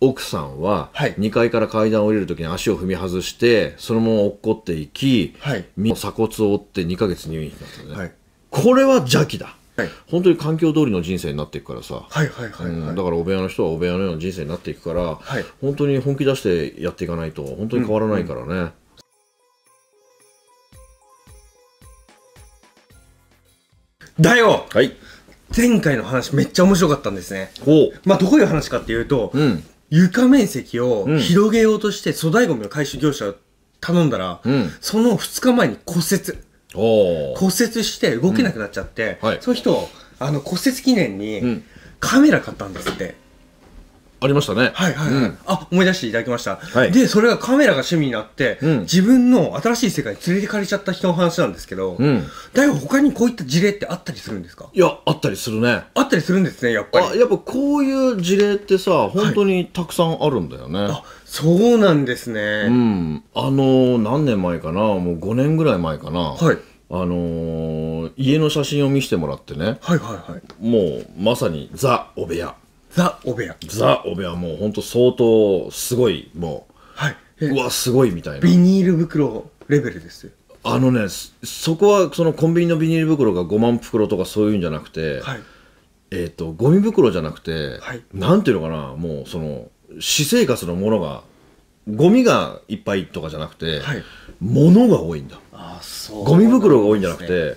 奥さんは2階から階段を降りるときに足を踏み外してそのまま落っこっていき、はい、鎖骨を折って2ヶ月入院したんですね、はい、これは邪気だ、はい、本当に環境通りの人生になっていくからさ、だからお部屋の人はお部屋のような人生になっていくから、はい、本当に本気出してやっていかないと本当に変わらないからね、うんうんだよはい。前回の話めっちゃ面白かったんですね。ほう。まあ、どういう話かっていうと、うん、床面積を広げようとして粗大ゴミの回収業者頼んだら、うん、その2日前に骨折。骨折して動けなくなっちゃって、うんはい、その人、あの骨折記念にカメラ買ったんですって。ありましたね。はいはい、はいうん、あ、思い出していただきました。はい、で、それがカメラが趣味になって、うん、自分の新しい世界に連れてかれちゃった人の話なんですけど、うん、だいぶ他にこういった事例ってあったりするんですかいや、あったりするね。あったりするんですね、やっぱり。あやっぱこういう事例ってさ、本当にたくさんあるんだよね。はい、あそうなんですね。うん。あのー、何年前かな、もう5年ぐらい前かな。はい。あのー、家の写真を見せてもらってね、はいはいはい、もうまさにザ・お部屋、ザ・オベアザ・オベアもう本当相当すごいもう、はい、うわすごいみたいなビニール袋レベルですよあのねそこはそのコンビニのビニール袋が5万袋とかそういうんじゃなくて、はい、えっ、ー、とゴミ袋じゃなくて、はい、なんていうのかなもうその私生活のものがゴミがいっぱいとかじゃなくて、はい、物が多いんだあそう、ね、ゴミ袋が多いんじゃなくて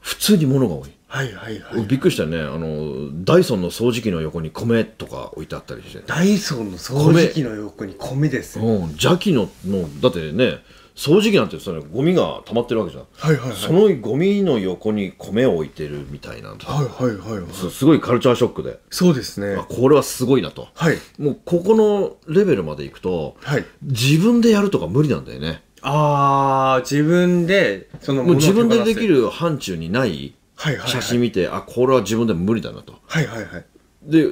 普通に物が多いはいはいはいびっくりしたねあのダイソンの掃除機の横に米とか置いてあったりしてダイソンの掃除機の横に米ですうん邪気のもうだってね掃除機なんてそれゴミが溜まってるわけじゃん、はいはいはい、そのゴミの横に米を置いてるみたいな、はいはいはい、はい、すごいカルチャーショックでそうですねこれはすごいなと、はい、もうここのレベルまでいくと、はい、自分でやるとか無理なんだよねああ自分でそのもう自分でできる範疇にないはいはい、写真見て、あ、これは自分でも無理だなと。はいはいはい。で、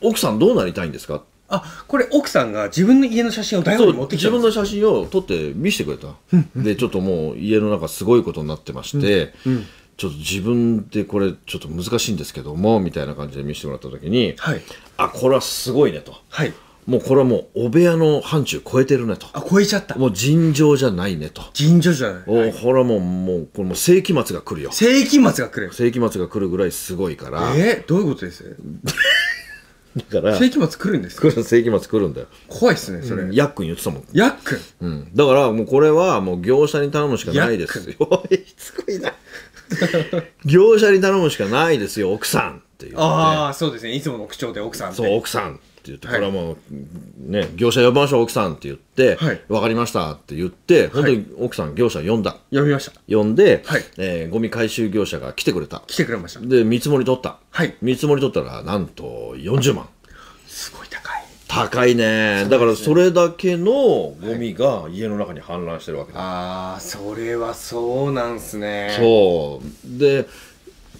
奥さんどうなりたいんですかあ、これ奥さんが自分の家の写真を大学に持ってきて自分の写真を撮って見せてくれた。で、ちょっともう家の中すごいことになってまして、うんうんちょっと自分でこれちょっと難しいんですけどもみたいな感じで見せてもらった時に、はい、あこれはすごいねと、はい、もうこれはもうお部屋の範疇超えてるねとあ超えちゃったもう尋常じゃないねと尋常じゃないお、らもうもうこれもう世紀末が来るよ世紀末が来る世紀末が来るぐらいすごいからえー、どういうことです だから世紀末来るんですか世紀末来るんだよ怖いっすねそれ、やっヤックン言ってたもんヤックン、うん、だからもうこれはもう業者に頼むしかないですよ しつこいな業者に頼むしかないですよ奥さんっていう、ね、ああそうですねいつもの口調で奥さんそう奥さん言って、これはもう、ね、業者呼びましょう、奥さんって言って、はい、分かりましたって言って、本当に奥さん、業者呼んだ。呼びました。呼んで、はい、えー、ゴミ回収業者が来てくれた。来てくれました。で、見積もり取った。はい。見積もり取ったら、なんと40万。すごい高い。高いね、ね、だからそれだけのゴミが家の中に氾濫してるわけだ、はい、ああそれはそうなんすねそうで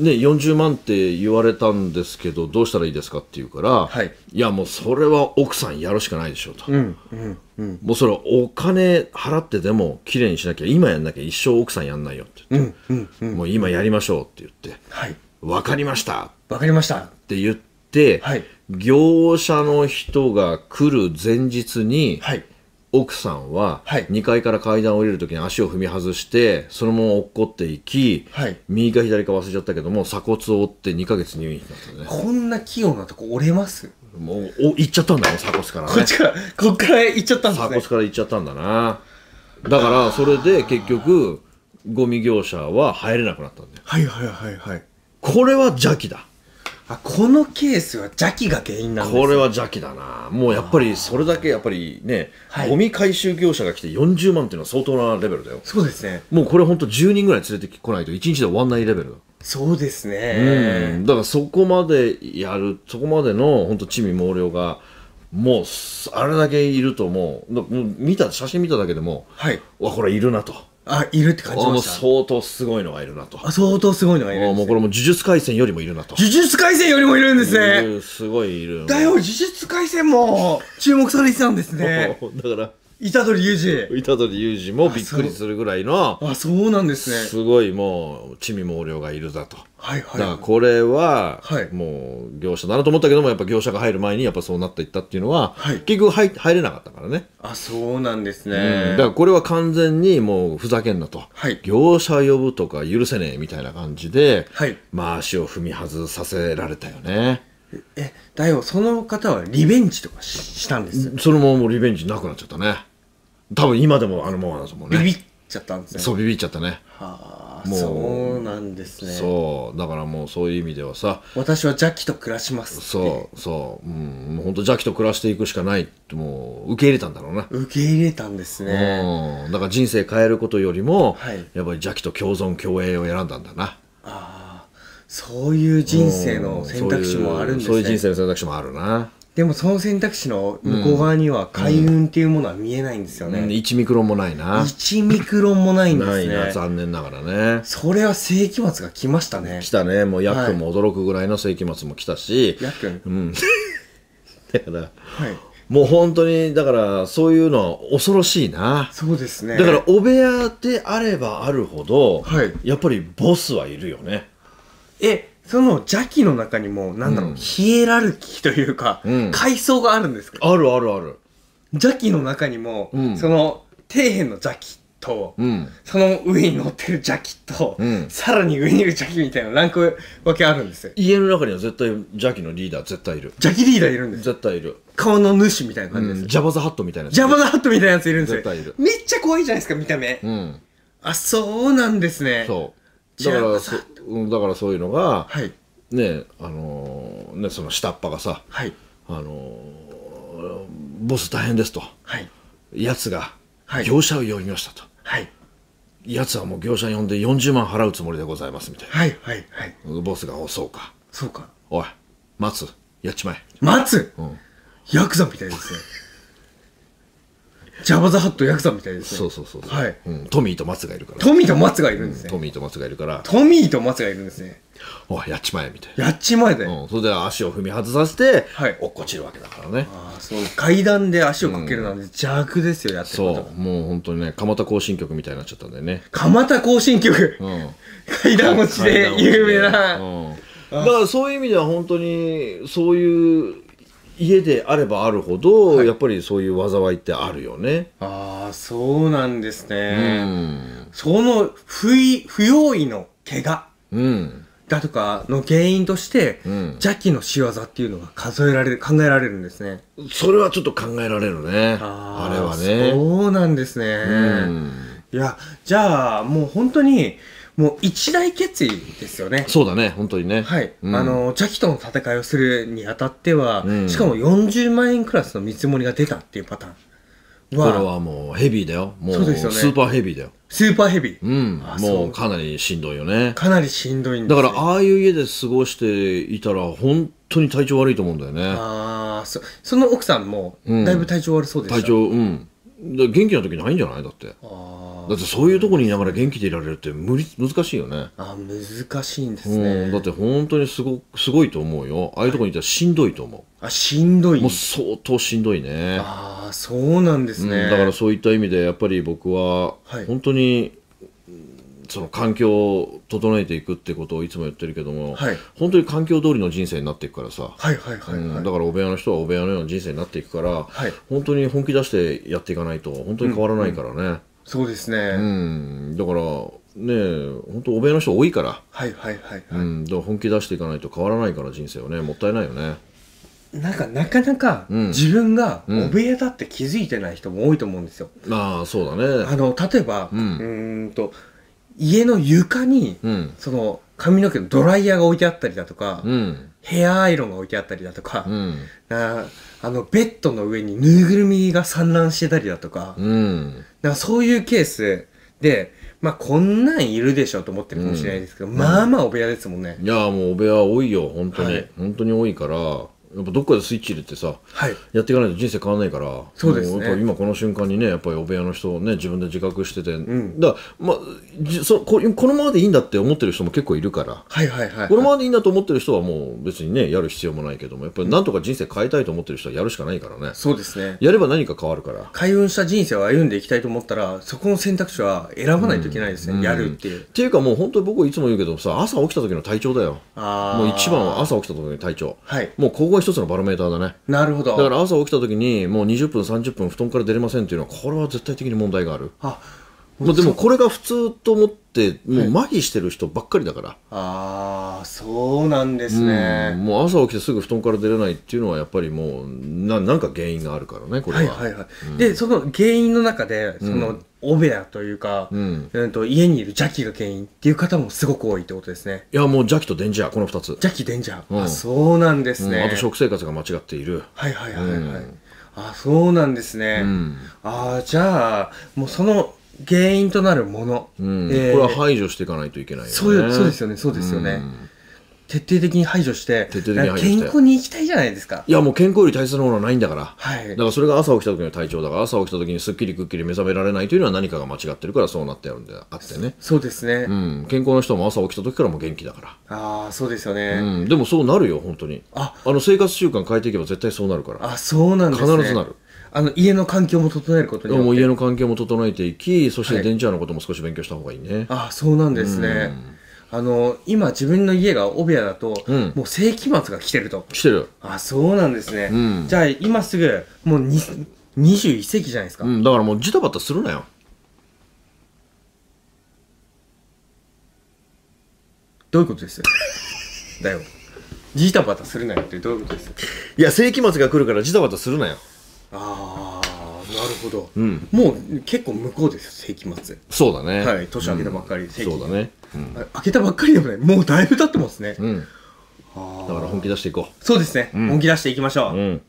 ね、40万って言われたんですけどどうしたらいいですかって言うから、はい、いやもうそれは奥さんやるしかないでしょうと、うんうんうん、もうそれはお金払ってでもきれいにしなきゃ今やんなきゃ一生奥さんやんないよって言って、うんうんうん、もう今やりましょうって言って、はい、分かりましたわかりましたって言って、はい、業者の人が来る前日に、はい奥さんは2階から階段を降りるときに足を踏み外してそのまま落っこっていき、はい、右か左か忘れちゃったけども鎖骨を折って2か月入院したんだよねこんな器用なとこ折れますもうお行っちゃったんだよ鎖骨からねこっちからこっから行っちゃったんですね鎖骨から行っちゃったんだなだからそれで結局ゴミ業者は入れなくなったんだよはいはいはいはいこれは邪気だあこのケースは邪気が原因なんです、これは邪気だなもうやっぱりそれだけやっぱりね、ゴミ回収業者が来て40万っていうのは相当なレベルだよそうですねもうこれ本当10人ぐらい連れてこないと1日で終わんないレベルそうですね、うん、だからそこまでやるそこまでの本当地味猛量がもうあれだけいるともう見た写真見ただけでも、はい、わこれいるなとあいるって感じました相当すごいのがいるなとあ相当すごいのがいる、ね、もうこれも呪術廻戦よりもいるなと呪術廻戦よりもいるんですねすごいいるだよ呪術廻戦も注目されてたんですね だから虎杖裕二虎取裕二もびっくりするぐらいのあそうなんですねすごいもう地味猛量がいるだと、はいはい、だからこれは、はい、もう業者だなと思ったけどもやっぱ業者が入る前にやっぱそうなっていったっていうのは、はい、結局入入れなかったからねあそうなんですね、うん、だからこれは完全にもうふざけんなと、はい、業者呼ぶとか許せねえみたいな感じで、はい、まあ足を踏み外させられたよねえだよその方はリベンジとかしたんですそれももうリベンジなくなっちゃったね多分今でもあのままもねビビっちゃったんですねそうビビっちゃったねはあもうそうなんですねそうだからもうそういう意味ではさ私は邪気と暮らしますそうそううんもう本当邪気と暮らしていくしかないってもう受け入れたんだろうな受け入れたんですねうんだから人生変えることよりも、はい、やっぱり邪気と共存共栄を選んだんだなああそういう人生の選択肢もあるんですねそういう人生の選択肢もあるなでもその選択肢の向こう側には開運っていうものは見えないんですよね、うん、1ミクロンもないな1ミクロンもないんですねないな残念ながらねそれは世紀末が来ましたね来たねもうヤックンも驚くぐらいの世紀末も来たし、ヤックンうん だから、はいもう本当にだからそういうのは恐ろしいなそうですねだからお部屋であればあるほど、はい、やっぱりボスはいるよねえその邪気の中にも、なんだろう、うんヒエラルキーというか、うん階層があるんですかあるあるある。邪気の中にも、うんその、底辺の邪気と、うん。その上に乗ってる邪気と、うんさらに上にいる邪気みたいなランク分けあるんですよ。家の中には絶対邪気のリーダー絶対いる。邪気リーダーいるんですよ。絶対いる。顔の主みたいな感じです。んジャバザハットみたいなやつ。ジャバザハットみたいなやついるんですよ。絶対いるめっちゃ怖いじゃないですか、見た目。うん。あ、そうなんですね。そう。だからそう。だからそういうのが、はい、ねあのねその下っ端がさ、はい、あのボス大変ですと、はい、やつが業者を呼びましたと、はい、やつはもう業者呼んで40万払うつもりでございますみたいな、はいはいはい、ボスが「おそうかそうかおい待つやっちまえ待つ、うん、ヤクザみたいですねジャバザハットヤクザみたいですね。そうそうそうそう。はい。うん、トミーと松がいるから。トミーと松がいるんですね。トミーと松がいるから。トミーと松がいるんですね。おやっちまえみたいな。やっちまえで、うん、それで足を踏み外させて、はい落っこちるわけだからね。ああ、そう。階段で足をかけるなんて邪悪ですよ、やってることそう、。もう本当にね、蒲田行進曲みたいになっちゃったんだよね。蒲田行進曲。うん。階段落ちで有名な。うんだからそういう意味では本当にそういう家であればあるほど、はい、やっぱりそういう災いってあるよね。ああ、そうなんですね。うん、その不意、不用意の怪我。うん。だとかの原因として、うん、邪気の仕業っていうのが数えられる、考えられるんですね。それはちょっと考えられるね。ああれはね。そうなんですね。うん、いや、じゃあ、もう本当に、もう一大決意ですよね。そうだね、本当にね。はい。うん、あの、邪気との戦いをするにあたっては、うん、しかも40万円クラスの見積もりが出たっていうパターン。これはもうヘビーだよ。もうスーパーヘビーだよ。スーパーヘビーうん。もうかなりしんどいよね。かなりしんどいんだ、だから、ああいう家で過ごしていたら、本当に体調悪いと思うんだよね。ああ、そその奥さんも、だいぶ体調悪そうでした、うん、体調、うん。元気な時ないんじゃないだって。ああ。だってそういうとこにいながら元気でいられるって無理難しいよねあ難しいんですね、うん、だって本当にすごすごいと思うよああいうとこにいたらしんどいと思う、あしんどいもう相当しんどいねああそうなんですね、うん、だからそういった意味でやっぱり僕は本当に、その環境を整えていくってことをいつも言ってるけども、はい、本当に環境通りの人生になっていくからさ、はいはいはい、だからお部屋の人はお部屋のような人生になっていくから、はい、本当に本気出してやっていかないと本当に変わらないからね、うんうんそうですね。うん。だから、ね本当欧米の人多いから。はいはいはい、はい、うん。だから本気出していかないと変わらないから人生はね、もったいないよね。なんかなかなか自分がお部屋だって気づいてない人も多いと思うんですよ。うんうん、ああそうだね。あの例えば、うん、うんと家の床に、うんその髪の毛のドライヤーが置いてあったりだとか、うんヘアアイロンが置いてあったりだとか、うんなあのベッドの上にぬいぐるみが散乱してたりだとか、うんなかそういうケースで、まあこんなんいるでしょうと思ってるかもしれないですけど、まあまあお部屋ですもんね。いやもうお部屋多いよ本当に、はい本当に多いからやっぱどっかでスイッチ入れてさ、はい、やっていかないと人生変わらないからそうです、ね、や今この瞬間にねやっぱりお部屋の人ね自分で自覚してて、うん、だまあそここのままでいいんだって思ってる人も結構いるから、はいはいはい、はい、このままでいいんだと思ってる人はもう別にねやる必要もないけどもやっぱりなんとか人生変えたいと思ってる人はやるしかないからね、そうですねやれば何か変わるから開運した人生を歩んでいきたいと思ったらそこの選択肢は選ばないといけないですね、うん、やるっていう、うん、っていうかもう本当に僕いつも言うけどさ朝起きた時の体調だよもう一番は朝起きた時の体調、はい、もうここ一つのバロメーターだねなるほどだから朝起きた時にもう20分30分布団から出れませんっていうのはこれは絶対的に問題があるあまあ、でもこれが普通と思ってもう麻痺してる人ばっかりだから、ああそうなんですね、うん、もう朝起きてすぐ布団から出れないっていうのはやっぱりもうななんか原因があるからねこれは。はいはいはいうん、でその原因の中でその、うん、オベアというか、うんえー、と家にいる邪気が原因っていう方もすごく多いってことですねいやもう邪気とデンジャーこの2つ邪気デンジャー、うん、あそうなんですね、あと食生活が間違っているはいはいはいはい、あそうなんですね、ああじゃあもうその原因となるもの、うんえー、これは排除していかないといけないよねそうそうですよねそうですよね、うん徹底的に排除して、徹底的に排除健康に行きたいじゃないですか。いや、もう健康より大切なものはないんだから。はい。だからそれが朝起きた時の体調だから、朝起きた時にすっきりくっきり目覚められないというのは何かが間違ってるからそうなってあるんであってね。そうですね。うん。健康の人も朝起きた時からも元気だから。ああ、そうですよね。うん。でもそうなるよ、本当に。ああの、生活習慣変えていけば絶対そうなるから。あ、そうなんですね。必ずなる。あの家の環境も整えることによってもう家の環境も整えていきそして電池屋のことも少し勉強した方がいいね、はい、あそうなんですね、あの今自分の家が帯屋だと、うん、もう世紀末が来てると来てるあそうなんですね、うん、じゃあ今すぐもう21世紀じゃないですか、うん、だからもうジタバタするなよどういうことですだよジタバタするなよってどういうことですいや世紀末が来るからジタバタするなよああなるほど、うん、もう結構向こうですよ世紀末そうだねはい年明けたばっかり、うん、そうだね、うん、明けたばっかりでもねもうだいぶ経ってますね、うん、だから本気出していこうそうですね、本気出していきましょう、うん